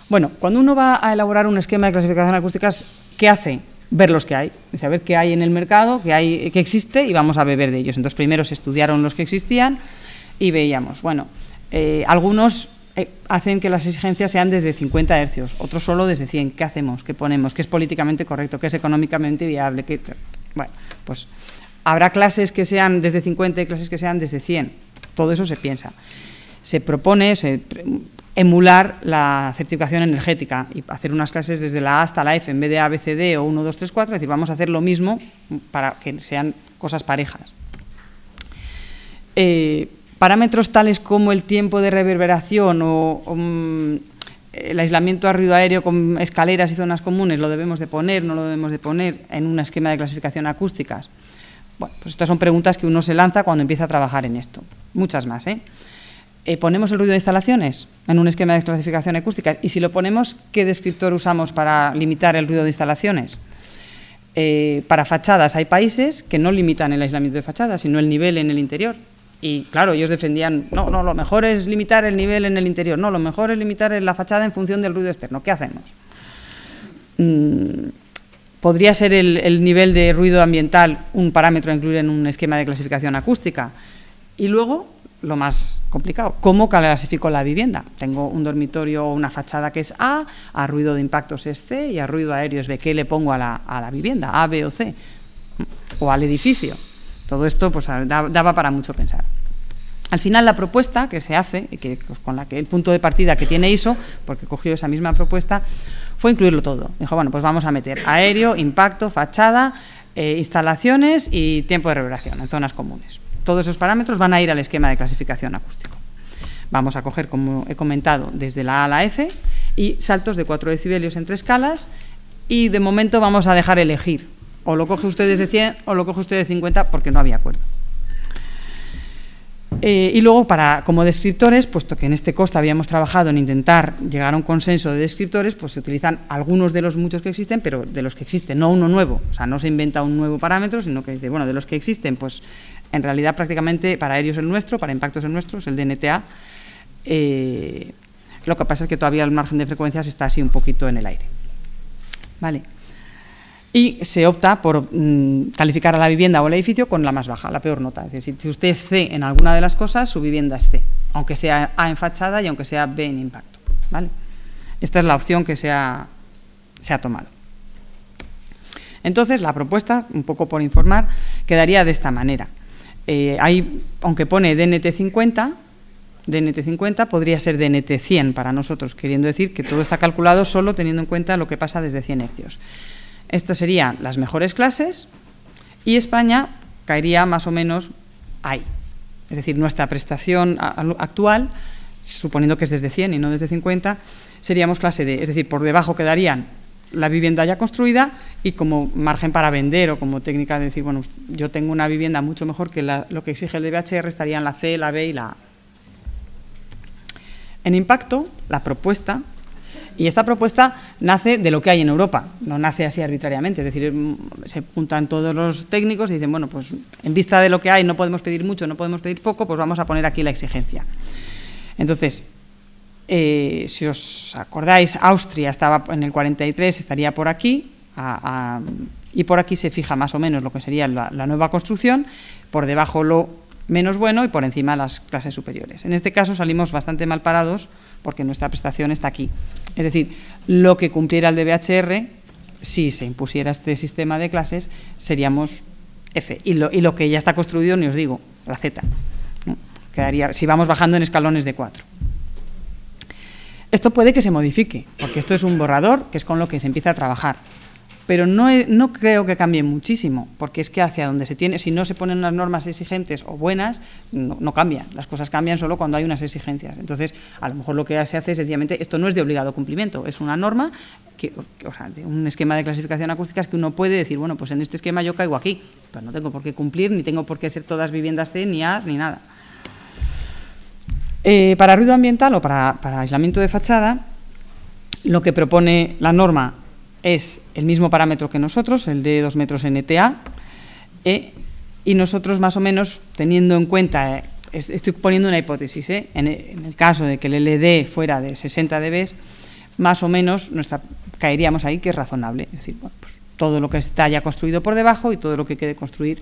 Bueno, cuando uno va a elaborar un esquema de clasificación acústica, ¿qué hace? ver los que hay, Dice a ver qué hay en el mercado, qué, hay, qué existe y vamos a beber de ellos. Entonces primero se estudiaron los que existían y veíamos, bueno, eh, algunos eh, hacen que las exigencias sean desde 50 hercios, otros solo desde 100. ¿Qué hacemos? ¿Qué ponemos? ¿Qué es políticamente correcto? ¿Qué es económicamente viable? bueno, pues habrá clases que sean desde 50 y clases que sean desde 100. Todo eso se piensa se propone emular la certificación energética y hacer unas clases desde la A hasta la F en vez de A, B, C, D o 1, 2, 3, 4. Es decir, vamos a hacer lo mismo para que sean cosas parejas. Eh, parámetros tales como el tiempo de reverberación o, mm, el aislamiento a ruido aéreo con escaleras y zonas comunes, ¿lo debemos de poner, no lo debemos de poner en un esquema de clasificación acústicas? Bueno, pues estas son preguntas que uno se lanza cuando empieza a trabajar en esto. Muchas más, ¿eh? Eh, ¿ponemos el ruido de instalaciones en un esquema de clasificación acústica? Y si lo ponemos, ¿qué descriptor usamos para limitar el ruido de instalaciones? Eh, para fachadas hay países que no limitan el aislamiento de fachadas, sino el nivel en el interior. Y claro, ellos defendían, no, no, lo mejor es limitar el nivel en el interior, no, lo mejor es limitar la fachada en función del ruido externo. ¿Qué hacemos? Mm, ¿Podría ser el, el, nivel de ruido ambiental un parámetro a incluir en un esquema de clasificación acústica? Y luego, lo más complicado. ¿Cómo clasifico la vivienda? Tengo un dormitorio o una fachada que es A, a ruido de impactos es C y a ruido aéreo es B. ¿Qué le pongo a la, a la vivienda? A, B o C. O al edificio. Todo esto pues, daba para mucho pensar. Al final la propuesta que se hace, y que, pues, con la que el punto de partida que tiene ISO, porque cogió esa misma propuesta, fue incluirlo todo. Dijo, bueno, pues vamos a meter aéreo, impacto, fachada, eh, instalaciones y tiempo de revelación en zonas comunes. Todos esos parámetros van a ir al esquema de clasificación acústico. Vamos a coger, como he comentado, desde la A a la F y saltos de 4 decibelios entre escalas y de momento vamos a dejar elegir. O lo coge usted desde 100 o lo coge usted de 50 porque no había acuerdo. Eh, y luego, para, como descriptores, puesto que en este coste habíamos trabajado en intentar llegar a un consenso de descriptores, pues se utilizan algunos de los muchos que existen, pero de los que existen, no uno nuevo. O sea, no se inventa un nuevo parámetro, sino que dice, bueno, de los que existen, pues en realidad, prácticamente para aéreos el nuestro, para impactos el nuestro, es el DNTA. Eh, lo que pasa es que todavía el margen de frecuencias está así un poquito en el aire. Vale. Y se opta por mm, calificar a la vivienda o el edificio con la más baja, la peor nota. Es decir, si usted es C en alguna de las cosas, su vivienda es C, aunque sea A en fachada y aunque sea B en impacto. ¿vale? Esta es la opción que se se ha tomado. Entonces, la propuesta, un poco por informar, quedaría de esta manera. Eh, hay, aunque pone DNT50, DNT50 podría ser DNT100 para nosotros, queriendo decir que todo está calculado solo teniendo en cuenta lo que pasa desde 100 Hz. Estas serían las mejores clases y España caería más o menos ahí. Es decir, nuestra prestación actual, suponiendo que es desde 100 y no desde 50, seríamos clase D. Es decir, por debajo quedarían la vivienda ya construida y como margen para vender o como técnica de decir, bueno, yo tengo una vivienda mucho mejor que lo que exige el DBHR, estarían la C, la B y la A. En impacto, la propuesta, y esta propuesta nace de lo que hay en Europa, no nace así arbitrariamente, es decir, se juntan todos los técnicos y dicen, bueno, pues en vista de lo que hay no podemos pedir mucho, no podemos pedir poco, pues vamos a poner aquí la exigencia. Entonces, eh, si os acordáis, Austria estaba en el 43, estaría por aquí, y por aquí se fija más o menos lo que sería la, nueva construcción, por debajo lo menos bueno y por encima las clases superiores. En este caso salimos bastante mal parados porque nuestra prestación está aquí. Es decir, lo que cumpliera el DBHR, si se impusiera este sistema de clases, seríamos F. Y lo, que ya está construido, ni os digo, la Z. Quedaría, si vamos bajando en escalones de 4. Esto puede que se modifique, porque esto es un borrador que es con lo que se empieza a trabajar. Pero no, no creo que cambie muchísimo, porque es que hacia donde se tiene, si no se ponen unas normas exigentes o buenas, no, cambian. Las cosas cambian solo cuando hay unas exigencias. Entonces, a lo mejor lo que se hace es sencillamente, esto no es de obligado cumplimiento, es una norma, que, o sea, un esquema de clasificación acústica es que uno puede decir, bueno, pues en este esquema yo caigo aquí, pero pues no tengo por qué cumplir, ni tengo por qué ser todas viviendas C, ni A, ni nada. Eh, para ruido ambiental o para, aislamiento de fachada, lo que propone la norma es el mismo parámetro que nosotros, el de 2 metros NTA, e eh, y nosotros más o menos teniendo en cuenta, eh, estoy poniendo una hipótesis, en, el caso de que el LD fuera de 60 dB, más o menos caeríamos ahí que es razonable, es decir, pues todo lo que está ya construido por debajo y todo lo que quede construir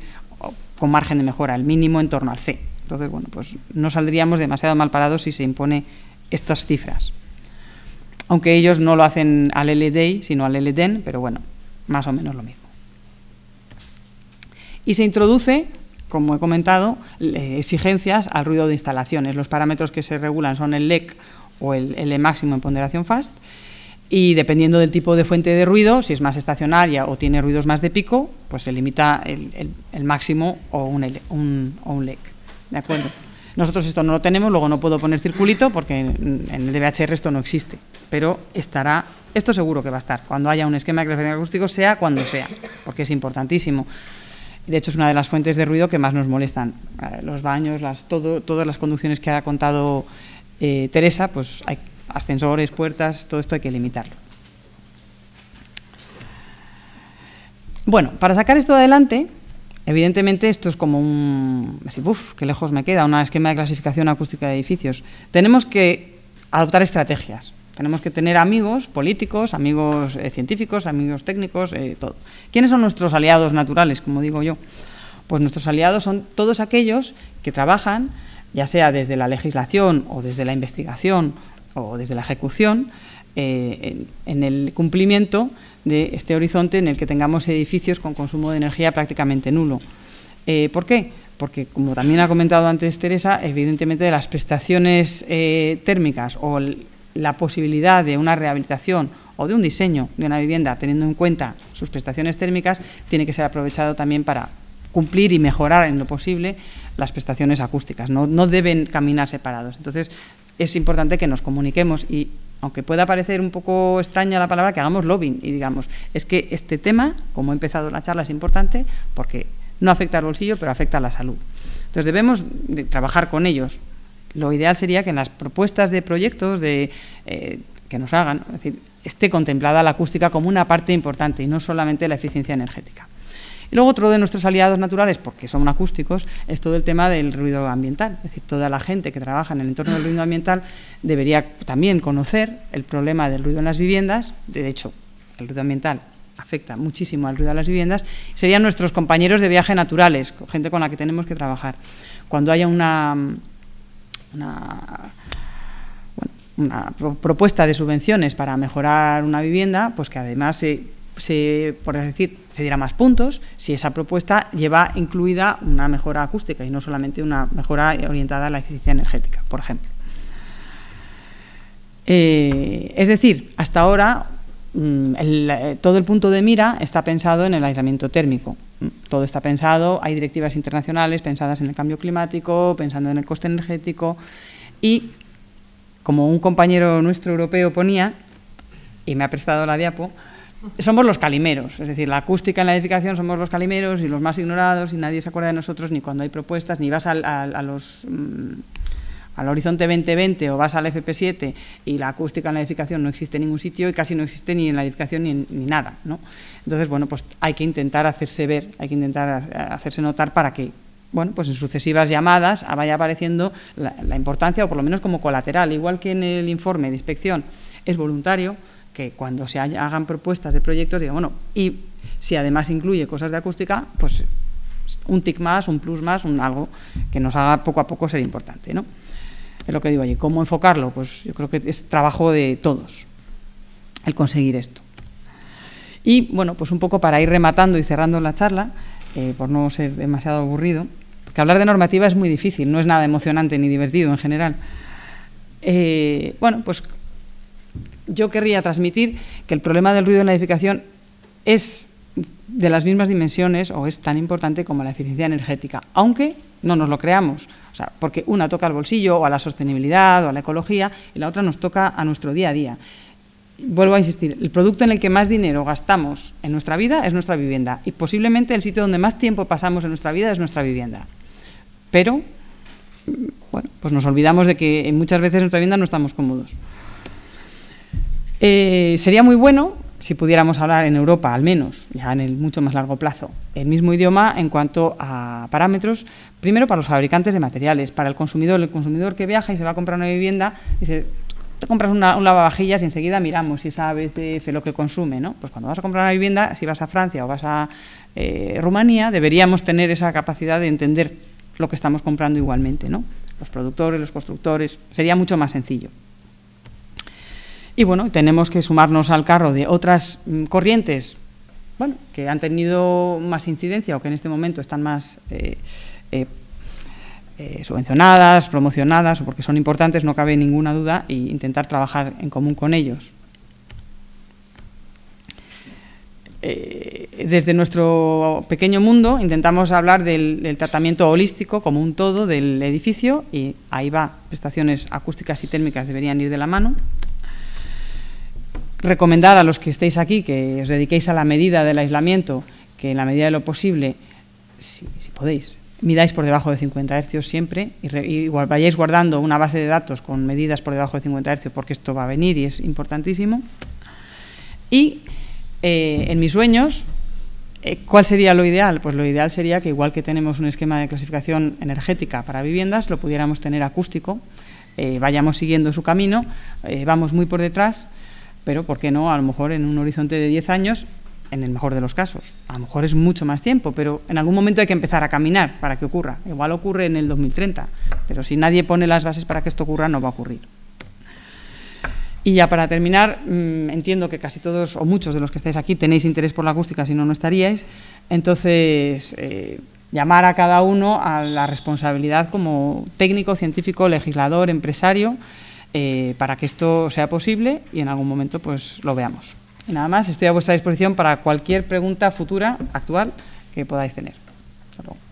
con margen de mejora, el mínimo en torno al C, entonces, bueno, pues no saldríamos demasiado mal parados si se impone estas cifras. Aunque ellos no lo hacen al LDI, sino al LDEN, pero bueno, más o menos lo mismo. Y se introduce, como he comentado, exigencias al ruido de instalaciones. Los parámetros que se regulan son el LEC o el L máximo en ponderación FAST y dependiendo del tipo de fuente de ruido, si es más estacionaria o tiene ruidos más de pico, pues se limita el, máximo o un, o un LEC. ¿De acuerdo? Nosotros esto no lo tenemos, luego no puedo poner circulito porque en, el DBHR esto no existe, pero estará, esto seguro que va a estar, cuando haya un esquema de crecimiento acústico, sea cuando sea, porque es importantísimo. De hecho, es una de las fuentes de ruido que más nos molestan. Eh, los baños, las, todas las conducciones que ha contado eh, Teresa, pues hay ascensores, puertas, todo esto hay que limitarlo. Bueno, para sacar esto adelante, Evidentemente esto es como un... Uf, qué lejos me queda, un esquema de clasificación acústica de edificios. Tenemos que adoptar estrategias. Tenemos que tener amigos políticos, amigos eh, científicos, amigos técnicos, eh, todo. ¿Quiénes son nuestros aliados naturales, como digo yo? Pues nuestros aliados son todos aquellos que trabajan, ya sea desde la legislación o desde la investigación o desde la ejecución, eh, en, el cumplimiento de este horizonte en el que tengamos edificios con consumo de energía prácticamente nulo. Eh, ¿Por qué? Porque, como también ha comentado antes Teresa, evidentemente las prestaciones eh, térmicas o la posibilidad de una rehabilitación o de un diseño de una vivienda teniendo en cuenta sus prestaciones térmicas tiene que ser aprovechado también para cumplir y mejorar en lo posible las prestaciones acústicas. no deben caminar separados. Entonces, es importante que nos comuniquemos y aunque pueda parecer un poco extraña la palabra, que hagamos lobbying y digamos, es que este tema, como he empezado la charla, es importante porque no afecta al bolsillo, pero afecta a la salud. Entonces debemos trabajar con ellos. Lo ideal sería que en las propuestas de proyectos de, eh, que nos hagan, decir, esté contemplada la acústica como una parte importante y no solamente la eficiencia energética. Y luego otro de nuestros aliados naturales, porque son acústicos, es todo el tema del ruido ambiental. Es decir, toda la gente que trabaja en el entorno del ruido ambiental debería también conocer el problema del ruido en las viviendas. De hecho, el ruido ambiental afecta muchísimo al ruido de las viviendas, serían nuestros compañeros de viaje naturales, gente con la que tenemos que trabajar. Cuando haya una, una, una propuesta de subvenciones para mejorar una vivienda, pues que además se se, por decir, se diera más puntos si esa propuesta lleva incluida una mejora acústica y no solamente una mejora orientada a la eficiencia energética, por ejemplo. Eh, es decir, hasta ahora mm, eh, todo el punto de mira está pensado en el aislamiento térmico. Mm, todo está pensado, hay directivas internacionales pensadas en el cambio climático, pensando en el coste energético y, como un compañero nuestro europeo ponía, y me ha prestado la diapo, somos los calimeros, es decir, la acústica en la edificación somos los calimeros y los más ignorados y nadie se acuerda de nosotros ni cuando hay propuestas, ni vas al, al mm, Horizonte 2020 o vas al FP7 y la acústica en la edificación no existe en ningún sitio y casi no existe ni en la edificación ni, ni nada. Entonces, bueno, pues hay que intentar hacerse ver, hay que intentar hacerse notar para que, bueno, pues en sucesivas llamadas vaya apareciendo la importancia o por lo menos como colateral, igual que en el informe de inspección es voluntario, que cuando se hagan propuestas de proyectos digo bueno, y si además incluye cosas de acústica, pues un tic más, un plus más, un algo que nos haga poco a poco ser importante, Es lo que digo, oye, ¿cómo enfocarlo? Pues yo creo que es trabajo de todos el conseguir esto. Y bueno, pues un poco para ir rematando y cerrando la charla, eh, por no ser demasiado aburrido, porque hablar de normativa es muy difícil, no es nada emocionante ni divertido en general. Eh, bueno, pues yo querría transmitir que el problema del ruido en la edificación es de las mismas dimensiones o es tan importante como la eficiencia energética, aunque no nos lo creamos, o sea, porque una toca al bolsillo o a la sostenibilidad o a la ecología y la otra nos toca a nuestro día a día. Vuelvo a insistir, el producto en el que más dinero gastamos en nuestra vida es nuestra vivienda y posiblemente el sitio donde más tiempo pasamos en nuestra vida es nuestra vivienda. Pero, bueno, pues nos olvidamos de que muchas veces en nuestra vivienda no estamos cómodos. Eh, sería muy bueno si pudiéramos hablar en Europa, al menos, ya en el mucho más largo plazo, el mismo idioma en cuanto a parámetros, primero para los fabricantes de materiales, para el consumidor, el consumidor que viaja y se va a comprar una vivienda, dice, te compras una, un lavavajillas y enseguida miramos si es ABCF lo que consume, ¿no? Pues cuando vas a comprar una vivienda, si vas a Francia o vas a eh, Rumanía, deberíamos tener esa capacidad de entender lo que estamos comprando igualmente, ¿no? Los productores, los constructores, sería mucho más sencillo. Y bueno, tenemos que sumarnos al carro de otras mm, corrientes que han tenido más incidencia o que en este momento están más eh, eh, eh, subvencionadas, promocionadas o porque son importantes, no cabe ninguna duda, e intentar trabajar en común con ellos. Desde nuestro pequeño mundo intentamos hablar del, tratamiento holístico como un todo del edificio y ahí va, prestaciones acústicas y térmicas deberían ir de la mano recomendar a los que estéis aquí que os dediquéis a la medida del aislamiento, que en la medida de lo posible, si, podéis, midáis por debajo de 50 hercios siempre y, igual vayáis guardando una base de datos con medidas por debajo de 50 hercios porque esto va a venir y es importantísimo. Y eh, en mis sueños, eh, ¿cuál sería lo ideal? Pues lo ideal sería que igual que tenemos un esquema de clasificación energética para viviendas, lo pudiéramos tener acústico, eh, vayamos siguiendo su camino, vamos muy por detrás pero ¿por qué no? A lo mejor en un horizonte de 10 años, en el mejor de los casos, a lo mejor es mucho más tiempo, pero en algún momento hay que empezar a caminar para que ocurra. Igual ocurre en el 2030, pero si nadie pone las bases para que esto ocurra, no va a ocurrir. Y ya para terminar, mm, entiendo que casi todos o muchos de los que estáis aquí tenéis interés por la acústica, si no, no estaríais. Entonces, eh, llamar a cada uno a la responsabilidad como técnico, científico, legislador, empresario eh, para que esto sea posible y en algún momento pues lo veamos. Y nada más, estoy a vuestra disposición para cualquier pregunta futura, actual, que podáis tener. Hasta luego.